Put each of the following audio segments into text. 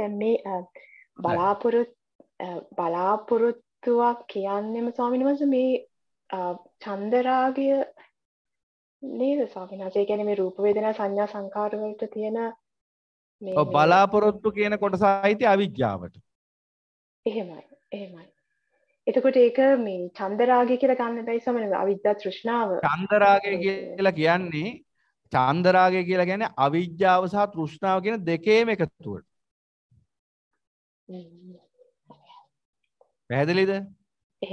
දැම් මේ බලාපොරොත් බලාපොරොත්තුවක් කියන්නෙම ස්වාමිනිවස මේ චන්දරාගය නේද ස්වාමිනාසේ ගැන මේ රූපවේදෙන සංඥා සංකාරවලට තියෙන බලාපොරොත්තු කියන කොට සාහිත්‍ය අවිද්‍යාවට එහෙමයි එහෙමයි එතකොට ඒක මේ චන්දරාගය කියලා ගන්න බැයි සමන අවිද්‍යා තෘෂ්ණාව චන්දරාගය කියලා කියන්නේ චන්දරාගය කියලා ගැන අවිද්‍යාව සහ තෘෂ්ණාව කියන දෙකේම එකතුවට පැහැදිලිද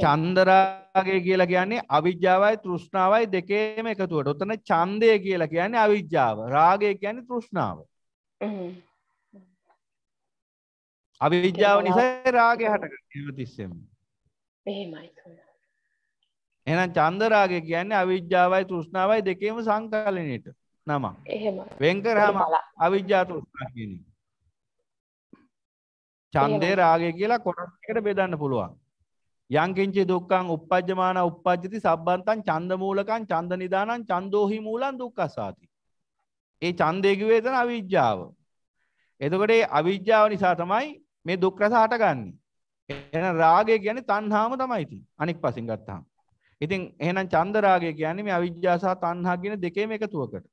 චන්දරාගය කියලා කියන්නේ අවිද්‍යාවයි තෘෂ්ණාවයි දෙකේම එකතුවට ඔතන චන්දය කියලා කියන්නේ අවිද්‍යාව රාගය කියන්නේ තෘෂ්ණාව අවිද්‍යාව නිසා රාගය හටගන්න තිස්සෙම එහෙමයි එහෙනම් චන්දරාගය කියන්නේ අවිද්‍යාවයි තෘෂ්ණාවයි දෙකේම සංකලනයේට නම එහෙම වෙන් කරාම අවිද්‍යාව තෘෂ්ණාව කියන්නේ ඡන්දේ රාගය කියලා කොටස් එකට බෙදන්න පුළුවන්. යංකින්චි දුක්ඛං uppajjamana uppajjati sabbantang ඡන්ද මූලකං ඡන්ද නිදානං ඡන්දෝහි මූලං දුක්ඛසාති. ඒ ඡන්දේ කිව්වේ එතන අවිජ්ජාව. එතකොට ඒ අවිජ්ජාව නිසා තමයි මේ දුක් රස හටගන්නේ. එහෙනම් රාගය කියන්නේ තණ්හාම තමයි තියෙන්නේ. අනික් පසින් ගත්තාම. ඉතින් එහෙනම් ඡන්ද රාගය කියන්නේ මේ අවිජ්ජා සහ තණ්හා කියන දෙකේම එකතුවකට.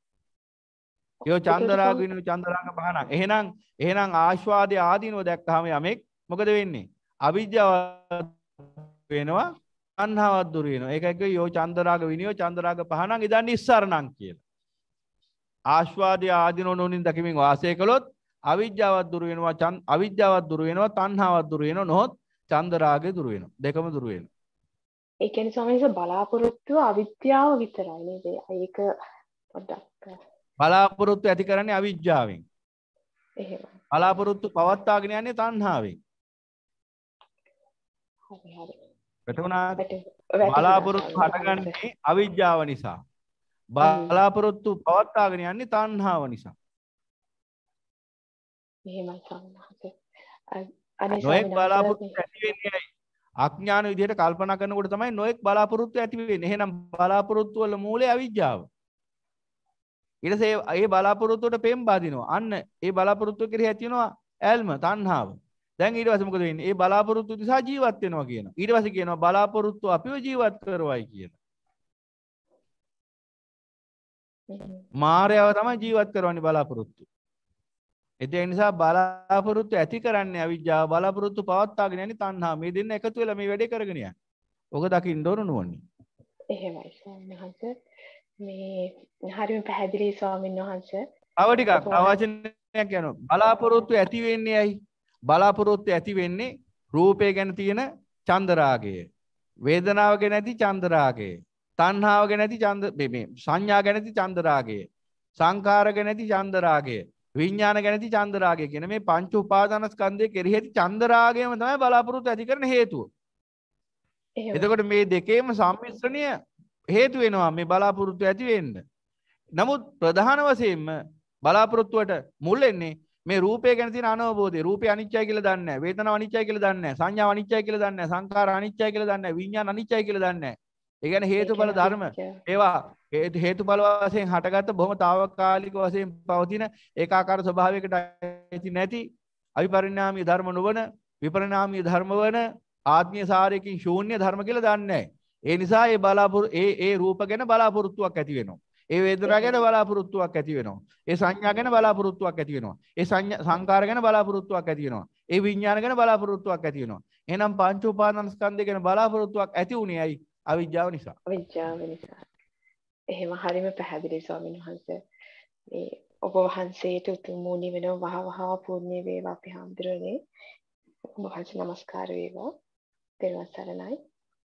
යෝ චන්දරාගිනු චන්දරාග පහනක්. එහෙනම් එහෙනම් ආශ්වාදයේ ආදීනව දැක්කහම යමෙක් මොකද වෙන්නේ? අවිද්‍යාව වෙනවා අන්හාවක් දුර වෙනවා. ඒක එක යෝ චන්දරාග විනියෝ චන්දරාග පහනක් ඉදන් නිස්සරණම් කියලා. ආශ්වාදයේ ආදීනව නොනින් දකිමින් වාසය කළොත් අවිද්‍යාවක් දුර වෙනවා චන් අවිද්‍යාවක් දුර වෙනවා තණ්හාවක් දුර වෙනවා නොහොත් චන්දරාගය දුර වෙනවා. දෙකම දුර වෙනවා. ඒ කියන්නේ ස්වාමීන් වහන්සේ බලාපොරොත්තු අවිද්‍යාව විතරයි නේද? ඒක පොඩ්ඩක් බලාපොරොත්තු ඇති කරන්නේ අවිද්‍යාවෙන්. බලාපොරොත්තු පවත්වාගෙන යන්නේ තණ්හාවෙන්. වැටුණාද? බලාපොරොත්තු හටගන්නේ අවිද්‍යාව නිසා. බලාපොරොත්තු පවත්වාගෙන යන්නේ තණ්හාව නිසා. එහෙමයි සම්මාස. නොඑක් බලාපොරොත්තු ඇති වෙන්නේ අඥාන විදිහට කල්පනා කරනකොට තමයි නොඑක් බලාපොරොත්තු ඇති වෙන්නේ. එහෙනම් බලාපොරොත්තු වල මූලය අවිද්‍යාව. ඉටසේ ඒ බලාපොරොත්තුවට පෙම් බාදිනවා අන්න ඒ බලාපොරොත්තුව කෙරෙහි ඇතිවෙනවා ඇල්ම තණ්හාව දැන් ඊට පස්සේ මොකද වෙන්නේ ඒ බලාපොරොත්තු නිසා ජීවත් වෙනවා කියන ඊට පස්සේ කියනවා බලාපොරොත්තු අපිව ජීවත් කරවයි කියන මාරයව තමයි ජීවත් කරවන්නේ බලාපොරොත්තු එතේ නිසා බලාපොරොත්තු ඇති කරන්නේ අවිජ්ජාව බලාපොරොත්තු පවත්වාගෙන යන්නේ තණ්හා මේ දෙන්න එකතු වෙලා මේ වැඩේ කරගෙන යන්නේ ඔක දකින්න ඕන නුවණින් එහෙමයි ස්වාමීන් වහන්සේ මේ හරිම පැහැදිලි ස්වාමීන් වහන්ස අවටික ප්‍රවාචනයක් යන බලාපොරොත්තු ඇතිවෙන්නේ ඇයි බලාපොරොත්තු ඇති වෙන්නේ රූපය ගැන තියෙන චන්දරාගය වේදනාව ගැන ඇති චන්දරාගය තණ්හාව ගැන ඇති චන්ද මේ සංඥා ගැන ඇති චන්දරාගය සංකාර ගැන ඇති චන්දරාගය විඤ්ඥාන ගැනති චන්දරාගය කියෙන මේ පංචු උපාදානස්කන්දය කෙරෙහෙති චන්දරාගයම තමයි බලාපොරොත්තු ඇති කරන හේතුව. එතකොට මේ දෙකේම සම්මිශ්‍රණය හේතු වෙනවා මේ බලාපොරොත්තු ඇති වෙන්න. නමුත් ප්‍රධාන වශයෙන්ම බලාපොරොත්තුවට මුල් වෙන්නේ මේ රූපය ගැන තියෙන අනවබෝධය. රූපය අනිත්‍යයි කියලා දන්නේ නැහැ. වේදනාව අනිත්‍යයි කියලා දන්නේ නැහැ. සංඥාව අනිත්‍යයි කියලා දන්නේ නැහැ. සංකාර අනිත්‍යයි කියලා දන්නේ නැහැ. විඥාන අනිත්‍යයි කියලා දන්නේ නැහැ. ඒ කියන්නේ හේතුඵල ධර්ම. ඒවා හේතුඵල වශයෙන් හටගත්ත බොහොම తాවකාලික වශයෙන් පවතින ඒකාකාර ස්වභාවයකට ඇති නැති අවිපරිණාමී ධර්ම නොවන විපරිණාමී ධර්ම වන ආත්මීය සාරයකින් ශූන්‍ය ධර්ම කියලා දන්නේ නැහැ. ඒ නිසා ඒ බලාපොර ඒ ඒ රූප ගැන බලාපොරොත්තුවක් ඇති වෙනවා. ඒ වේදනා ගැන බලාපොරොත්තුවක් ඇති වෙනවා. ඒ සංඥා ගැන බලාපොරොත්තුවක් ඇති වෙනවා. ඒ සංකාර ගැන බලාපොරොත්තුවක් ඇති වෙනවා. ඒ විඥාන ගැන බලාපොරොත්තුවක් ඇති වෙනවා. එහෙනම් පංච උපාදාන ස්කන්ධය ගැන බලාපොරොත්තුවක් ඇති උනේ ඇයි? අවිද්‍යාව නිසා. අවිද්‍යාව නිසා. එහෙම හරියම පැහැදිලි ස්වාමීන් වහන්සේ. මේ ඔබ වහන්සේට උතුම් වූ නිවන වහ වහා පූර්ණේ වේවා අපි හැමදෙරේ. ඔබ වහන්සේ নমස්කාර වේවා. තෙරුවන් සරණයි.